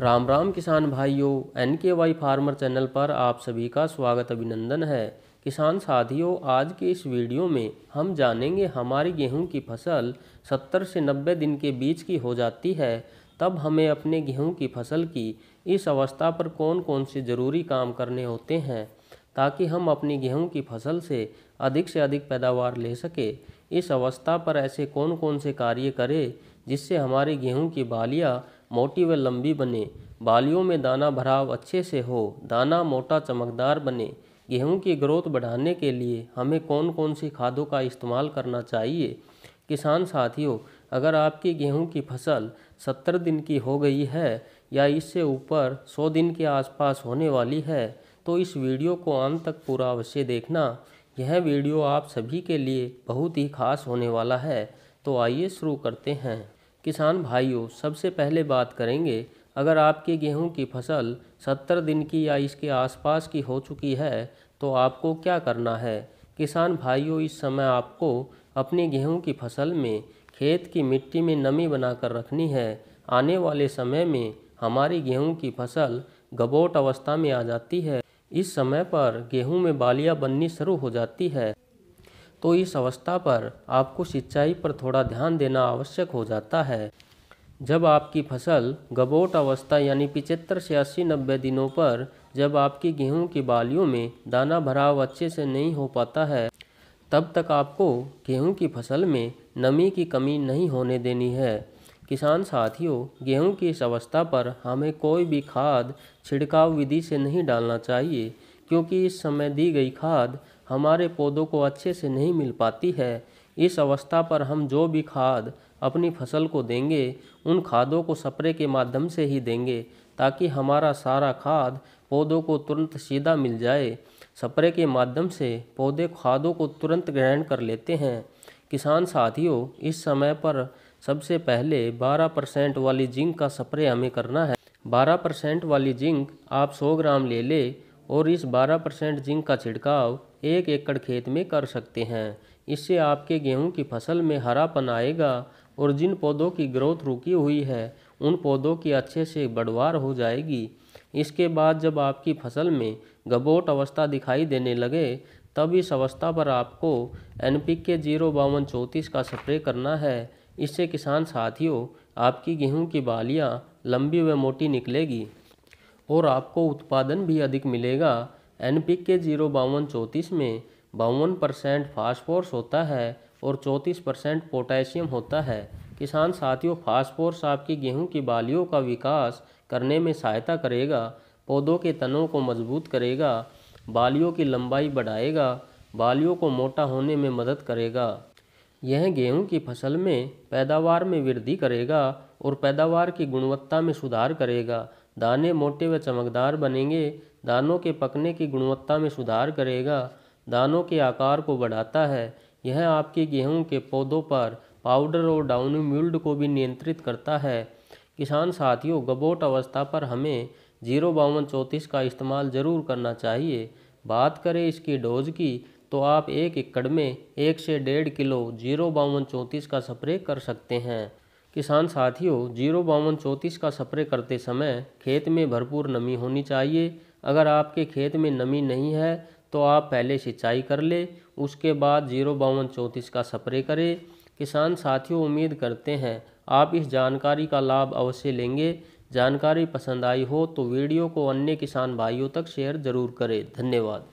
राम राम किसान भाइयों एन के वाई फार्मर चैनल पर आप सभी का स्वागत अभिनंदन है किसान साथियों आज के इस वीडियो में हम जानेंगे हमारी गेहूं की फसल 70 से 90 दिन के बीच की हो जाती है तब हमें अपने गेहूं की फसल की इस अवस्था पर कौन कौन से ज़रूरी काम करने होते हैं ताकि हम अपनी गेहूं की फसल से अधिक से अधिक पैदावार ले सके इस अवस्था पर ऐसे कौन कौन से कार्य करें जिससे हमारे गेहूं की बालियाँ मोटी व लंबी बने बालियों में दाना भराव अच्छे से हो दाना मोटा चमकदार बने गेहूं की ग्रोथ बढ़ाने के लिए हमें कौन कौन सी खादों का इस्तेमाल करना चाहिए किसान साथियों अगर आपकी गेहूं की फसल सत्तर दिन की हो गई है या इससे ऊपर सौ दिन के आसपास होने वाली है तो इस वीडियो को अंत तक पूरा अवश्य देखना यह वीडियो आप सभी के लिए बहुत ही खास होने वाला है तो आइए शुरू करते हैं किसान भाइयों सबसे पहले बात करेंगे अगर आपके गेहूं की फसल 70 दिन की या इसके आसपास की हो चुकी है तो आपको क्या करना है किसान भाइयों इस समय आपको अपने गेहूं की फसल में खेत की मिट्टी में नमी बनाकर रखनी है आने वाले समय में हमारी गेहूं की फसल गबोट अवस्था में आ जाती है इस समय पर गेहूं में बालियां बननी शुरू हो जाती है तो इस अवस्था पर आपको सिंचाई पर थोड़ा ध्यान देना आवश्यक हो जाता है जब आपकी फसल गबोट अवस्था यानी पिचहत्तर से अस्सी नब्बे दिनों पर जब आपकी गेहूं की बालियों में दाना भराव अच्छे से नहीं हो पाता है तब तक आपको गेहूं की फसल में नमी की कमी नहीं होने देनी है किसान साथियों गेहूं की इस अवस्था पर हमें कोई भी खाद छिड़काव विधि से नहीं डालना चाहिए क्योंकि इस समय दी गई खाद हमारे पौधों को अच्छे से नहीं मिल पाती है इस अवस्था पर हम जो भी खाद अपनी फसल को देंगे उन खादों को सप्रे के माध्यम से ही देंगे ताकि हमारा सारा खाद पौधों को तुरंत सीधा मिल जाए सप्रे के माध्यम से पौधे खादों को तुरंत ग्रहण कर लेते हैं किसान साथियों इस समय पर सबसे पहले 12 परसेंट वाली जिंक का सप्रे हमें करना है 12 परसेंट वाली जिंक आप 100 ग्राम ले लें और इस 12 परसेंट जिंक का छिड़काव एक एकड़ खेत में कर सकते हैं इससे आपके गेहूं की फसल में हरापन आएगा और जिन पौधों की ग्रोथ रुकी हुई है उन पौधों की अच्छे से बढ़वार हो जाएगी इसके बाद जब आपकी फसल में गबोट अवस्था दिखाई देने लगे तब इस अवस्था पर आपको एन पी के जीरो बावन चौंतीस का स्प्रे करना है इससे किसान साथियों आपकी गेहूं की बालियां लंबी व मोटी निकलेगी और आपको उत्पादन भी अधिक मिलेगा एन पी के जीरो बावन चौंतीस में बावन परसेंट फास्फोर्स होता है और चौंतीस परसेंट पोटेशियम होता है किसान साथियों फास्फोर्स आपकी गेहूं की बालियों का विकास करने में सहायता करेगा पौधों के तनों को मजबूत करेगा बालियों की लंबाई बढ़ाएगा बालियों को मोटा होने में मदद करेगा यह गेहूं की फसल में पैदावार में वृद्धि करेगा और पैदावार की गुणवत्ता में सुधार करेगा दाने मोटे व चमकदार बनेंगे दानों के पकने की गुणवत्ता में सुधार करेगा दानों के आकार को बढ़ाता है यह आपके गेहूं के पौधों पर पाउडर और डाउनी म्यूल्ड को भी नियंत्रित करता है किसान साथियों गबोट अवस्था पर हमें जीरो बावन चौंतीस का इस्तेमाल ज़रूर करना चाहिए बात करें इसकी डोज की तो आप एक एकड़ में एक से डेढ़ किलो जीरो बावन चौंतीस का स्प्रे कर सकते हैं किसान साथियों जीरो बावन चौंतीस का स्प्रे करते समय खेत में भरपूर नमी होनी चाहिए अगर आपके खेत में नमी नहीं है तो आप पहले सिंचाई कर ले उसके बाद जीरो बावन चौंतीस का स्प्रे करें किसान साथियों उम्मीद करते हैं आप इस जानकारी का लाभ अवश्य लेंगे जानकारी पसंद आई हो तो वीडियो को अन्य किसान भाइयों तक शेयर ज़रूर करें धन्यवाद